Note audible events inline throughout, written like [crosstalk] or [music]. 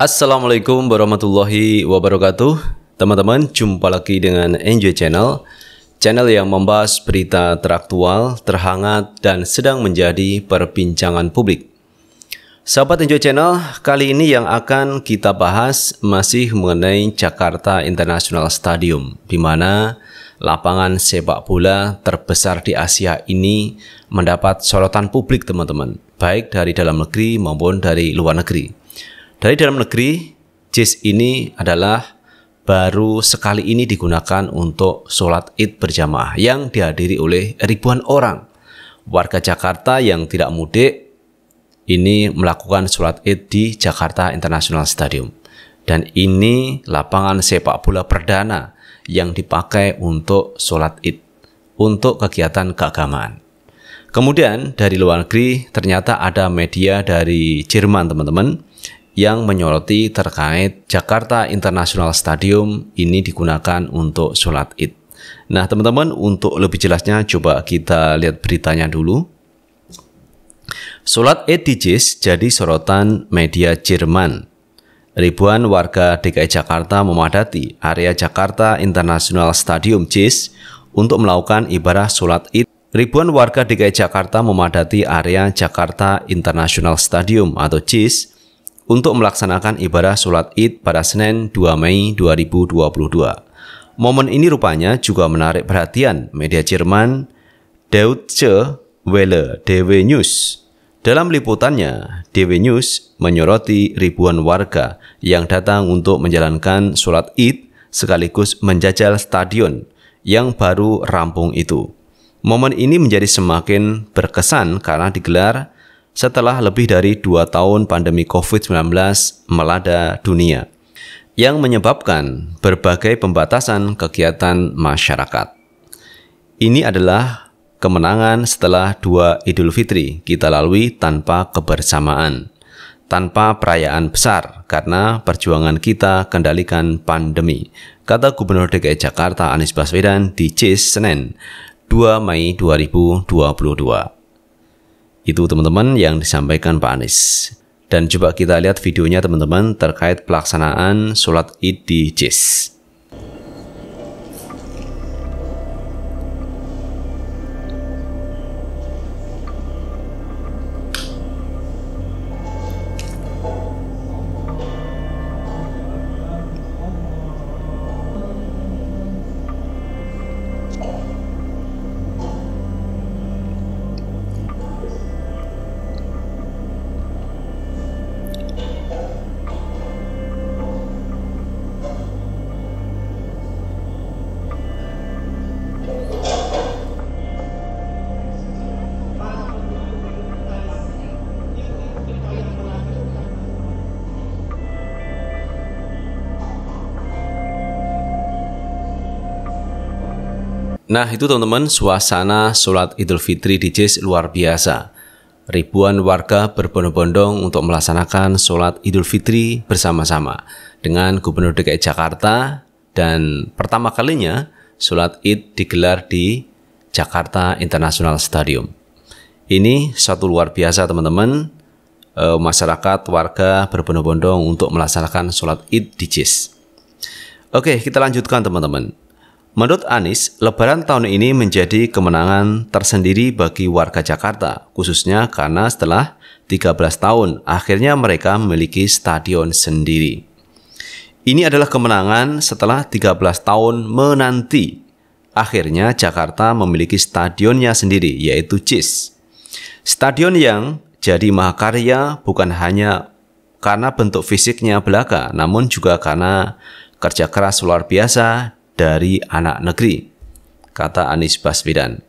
Assalamualaikum warahmatullahi wabarakatuh Teman-teman, jumpa lagi dengan Enjoy Channel Channel yang membahas berita teraktual, terhangat, dan sedang menjadi perbincangan publik Sahabat Enjoy Channel, kali ini yang akan kita bahas masih mengenai Jakarta International Stadium di mana lapangan sepak bola terbesar di Asia ini mendapat sorotan publik teman-teman, baik dari dalam negeri maupun dari luar negeri. Dari dalam negeri, JIS ini adalah baru sekali ini digunakan untuk sholat id berjamaah yang dihadiri oleh ribuan orang. Warga Jakarta yang tidak mudik ini melakukan sholat id di Jakarta International Stadium. Dan ini lapangan sepak bola perdana yang dipakai untuk sholat id, untuk kegiatan keagamaan. Kemudian dari luar negeri ternyata ada media dari Jerman teman-teman yang menyoroti terkait Jakarta International Stadium ini digunakan untuk sholat id. Nah teman-teman untuk lebih jelasnya coba kita lihat beritanya dulu. Sholat id di JIS jadi sorotan media Jerman. Ribuan warga DKI Jakarta memadati area Jakarta International Stadium JIS untuk melakukan ibadah sholat id Ribuan warga DKI Jakarta memadati area Jakarta International Stadium atau JIS untuk melaksanakan ibadah sholat Id pada Senin 2 Mei 2022. Momen ini rupanya juga menarik perhatian media Jerman Deutsche Welle DW News. Dalam liputannya, DW News menyoroti ribuan warga yang datang untuk menjalankan sholat Id sekaligus menjajal stadion yang baru rampung itu. Momen ini menjadi semakin berkesan karena digelar setelah lebih dari dua tahun pandemi COVID-19 melada dunia, yang menyebabkan berbagai pembatasan kegiatan masyarakat. Ini adalah kemenangan setelah dua Idul Fitri kita lalui tanpa kebersamaan, tanpa perayaan besar karena perjuangan kita kendalikan pandemi, kata Gubernur DKI Jakarta Anies Baswedan di CIS Senin 2 Mei 2022. Itu teman-teman yang disampaikan Pak Anies. Dan coba kita lihat videonya teman-teman terkait pelaksanaan sholat id di JIS. Nah itu teman-teman suasana sholat idul fitri di JIS luar biasa. Ribuan warga berbondong-bondong untuk melaksanakan sholat idul fitri bersama-sama dengan Gubernur DKI Jakarta dan pertama kalinya sholat id digelar di Jakarta International Stadium. Ini satu luar biasa teman-teman e, masyarakat warga berbondong-bondong untuk melaksanakan sholat id di JIS. Oke, kita lanjutkan teman-teman. Menurut Anies, lebaran tahun ini menjadi kemenangan tersendiri bagi warga Jakarta, khususnya karena setelah 13 tahun akhirnya mereka memiliki stadion sendiri. Ini adalah kemenangan setelah 13 tahun menanti. Akhirnya Jakarta memiliki stadionnya sendiri, yaitu Cis. Stadion yang jadi mahakarya bukan hanya karena bentuk fisiknya belaka, namun juga karena kerja keras luar biasa dari anak negeri, kata Anies Baswedan.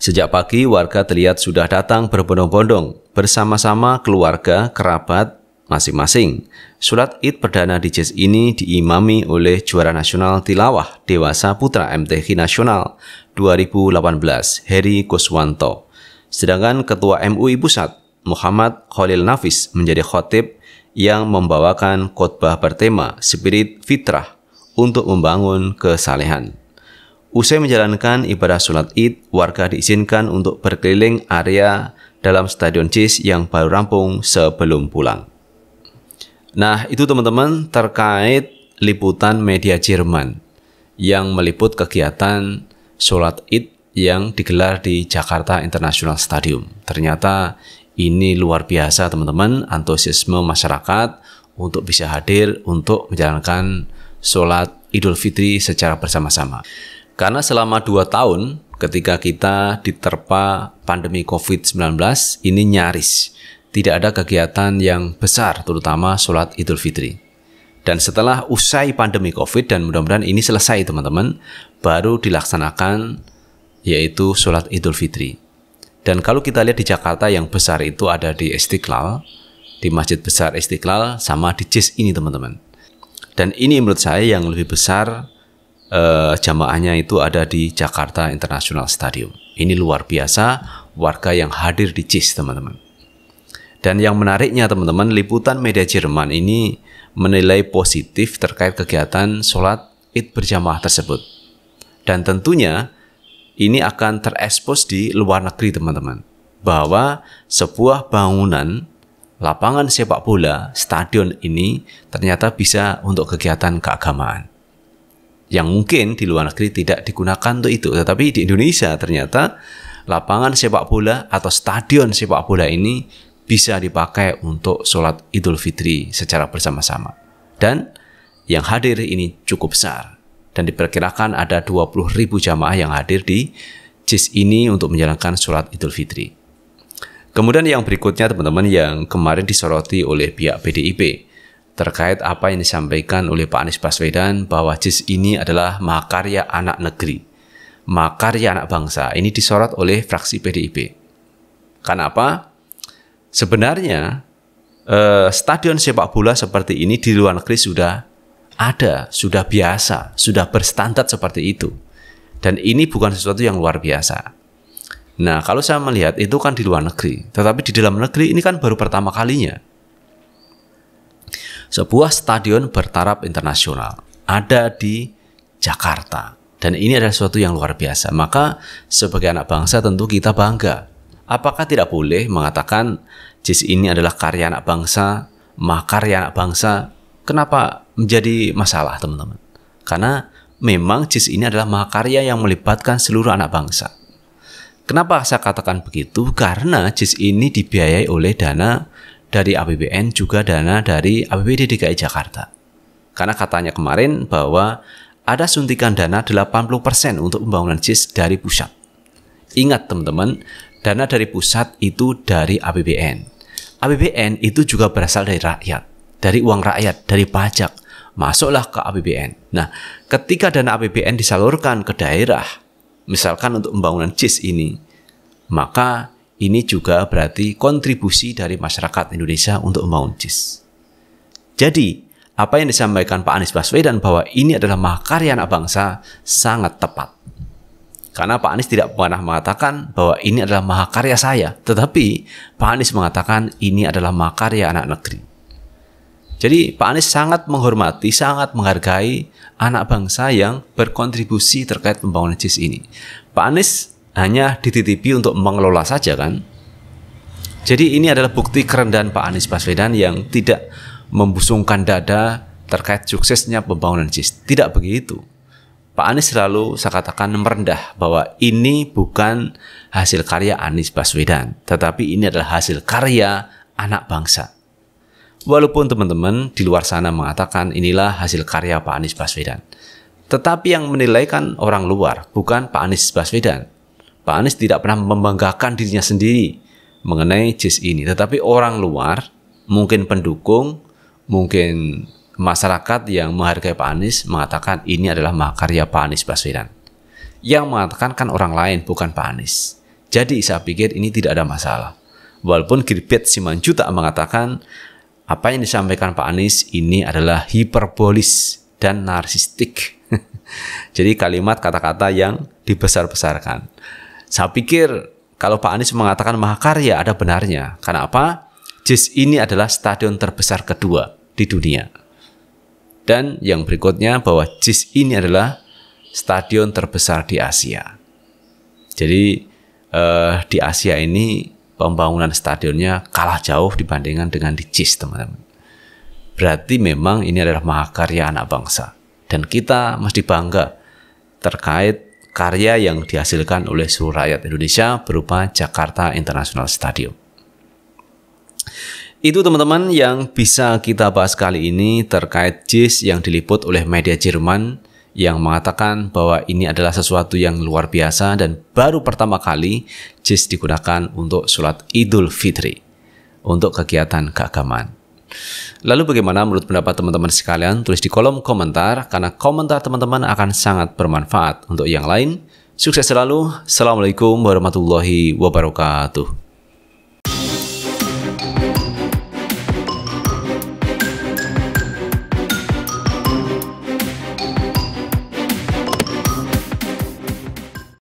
Sejak pagi, warga terlihat sudah datang berbondong-bondong bersama-sama keluarga, kerabat, masing-masing. Surat Id Perdana di JES ini diimami oleh juara nasional tilawah dewasa putra MTQ Nasional 2018, Heri Kuswanto. Sedangkan Ketua MUI Pusat, Muhammad Khalil Nafis menjadi khotib yang membawakan khotbah bertema Spirit Fitrah untuk membangun kesalehan. Usai menjalankan ibadah sholat id, warga diizinkan untuk berkeliling area dalam Stadion Cis yang baru rampung sebelum pulang. Nah, itu teman-teman terkait liputan media Jerman yang meliput kegiatan sholat id yang digelar di Jakarta International Stadium. Ternyata ini luar biasa teman-teman antusiasme masyarakat untuk bisa hadir untuk menjalankan sholat Idul Fitri secara bersama-sama. Karena selama dua tahun ketika kita diterpa pandemi COVID-19 ini nyaris tidak ada kegiatan yang besar terutama sholat Idul Fitri. Dan setelah usai pandemi COVID dan mudah-mudahan ini selesai teman-teman, baru dilaksanakan yaitu sholat Idul Fitri. Dan kalau kita lihat di Jakarta yang besar itu ada di Istiqlal, di Masjid Besar Istiqlal sama di JIS ini teman-teman. Dan ini menurut saya yang lebih besar eh, jamaahnya itu ada di Jakarta International Stadium. Ini luar biasa warga yang hadir di Cis, teman-teman. Dan yang menariknya teman-teman, liputan media Jerman ini menilai positif terkait kegiatan sholat id berjamaah tersebut. Dan tentunya ini akan terekspos di luar negeri teman-teman. Bahwa sebuah bangunan lapangan sepak bola, stadion ini ternyata bisa untuk kegiatan keagamaan. Yang mungkin di luar negeri tidak digunakan untuk itu, tetapi di Indonesia ternyata lapangan sepak bola atau stadion sepak bola ini bisa dipakai untuk sholat Idul Fitri secara bersama-sama. Dan yang hadir ini cukup besar. Dan diperkirakan ada 20.000 jamaah yang hadir di JIS ini untuk menjalankan sholat Idul Fitri. Kemudian yang berikutnya teman-teman yang kemarin disoroti oleh pihak PDIP terkait apa yang disampaikan oleh Pak Anies Baswedan bahwa JIS ini adalah makarya anak negeri, makarya anak bangsa. Ini disorot oleh fraksi PDIP. Karena apa? Sebenarnya eh, stadion sepak bola seperti ini di luar negeri sudah ada, sudah biasa, sudah berstandar seperti itu. Dan ini bukan sesuatu yang luar biasa. Nah, kalau saya melihat itu kan di luar negeri, tetapi di dalam negeri ini kan baru pertama kalinya. Sebuah stadion bertaraf internasional ada di Jakarta. Dan ini adalah sesuatu yang luar biasa. Maka sebagai anak bangsa tentu kita bangga. Apakah tidak boleh mengatakan JIS ini adalah karya anak bangsa, maka karya anak bangsa kenapa menjadi masalah teman-teman? Karena memang JIS ini adalah mahakarya yang melibatkan seluruh anak bangsa. Kenapa saya katakan begitu? Karena JIS ini dibiayai oleh dana dari APBN juga dana dari APBD DKI Jakarta. Karena katanya kemarin bahwa ada suntikan dana 80% untuk pembangunan JIS dari pusat. Ingat teman-teman, dana dari pusat itu dari APBN. APBN itu juga berasal dari rakyat, dari uang rakyat, dari pajak. Masuklah ke APBN. Nah, ketika dana APBN disalurkan ke daerah, misalkan untuk pembangunan JIS ini, maka ini juga berarti kontribusi dari masyarakat Indonesia untuk membangun JIS. Jadi, apa yang disampaikan Pak Anies Baswedan bahwa ini adalah mahakarya anak bangsa sangat tepat. Karena Pak Anies tidak pernah mengatakan bahwa ini adalah mahakarya saya, tetapi Pak Anies mengatakan ini adalah mahakarya anak negeri. Jadi Pak Anies sangat menghormati, sangat menghargai anak bangsa yang berkontribusi terkait pembangunan JIS ini. Pak Anies hanya dititipi untuk mengelola saja kan. Jadi ini adalah bukti kerendahan Pak Anies Baswedan yang tidak membusungkan dada terkait suksesnya pembangunan JIS. Tidak begitu. Pak Anies selalu saya katakan merendah bahwa ini bukan hasil karya Anies Baswedan, tetapi ini adalah hasil karya anak bangsa. Walaupun teman-teman di luar sana mengatakan inilah hasil karya Pak Anies Baswedan. Tetapi yang menilaikan orang luar, bukan Pak Anies Baswedan. Pak Anies tidak pernah membanggakan dirinya sendiri mengenai JIS ini. Tetapi orang luar, mungkin pendukung, mungkin masyarakat yang menghargai Pak Anies mengatakan ini adalah mahakarya Pak Anies Baswedan. Yang mengatakan kan orang lain, bukan Pak Anies. Jadi saya pikir ini tidak ada masalah. Walaupun Girbet Simanjuta mengatakan apa yang disampaikan Pak Anies ini adalah hiperbolis dan narsistik. [laughs] Jadi kalimat kata-kata yang dibesar-besarkan. Saya pikir kalau Pak Anies mengatakan mahakarya ada benarnya. Karena apa? JIS ini adalah stadion terbesar kedua di dunia. Dan yang berikutnya bahwa JIS ini adalah stadion terbesar di Asia. Jadi eh, di Asia ini pembangunan stadionnya kalah jauh dibandingkan dengan di JIS, teman-teman. Berarti memang ini adalah mahakarya anak bangsa. Dan kita mesti bangga terkait karya yang dihasilkan oleh seluruh rakyat Indonesia berupa Jakarta International Stadium. Itu teman-teman yang bisa kita bahas kali ini terkait JIS yang diliput oleh media Jerman yang mengatakan bahwa ini adalah sesuatu yang luar biasa dan baru pertama kali JIS digunakan untuk sholat Idul Fitri untuk kegiatan keagamaan. Lalu bagaimana menurut pendapat teman-teman sekalian? Tulis di kolom komentar karena komentar teman-teman akan sangat bermanfaat untuk yang lain. Sukses selalu. Assalamualaikum warahmatullahi wabarakatuh.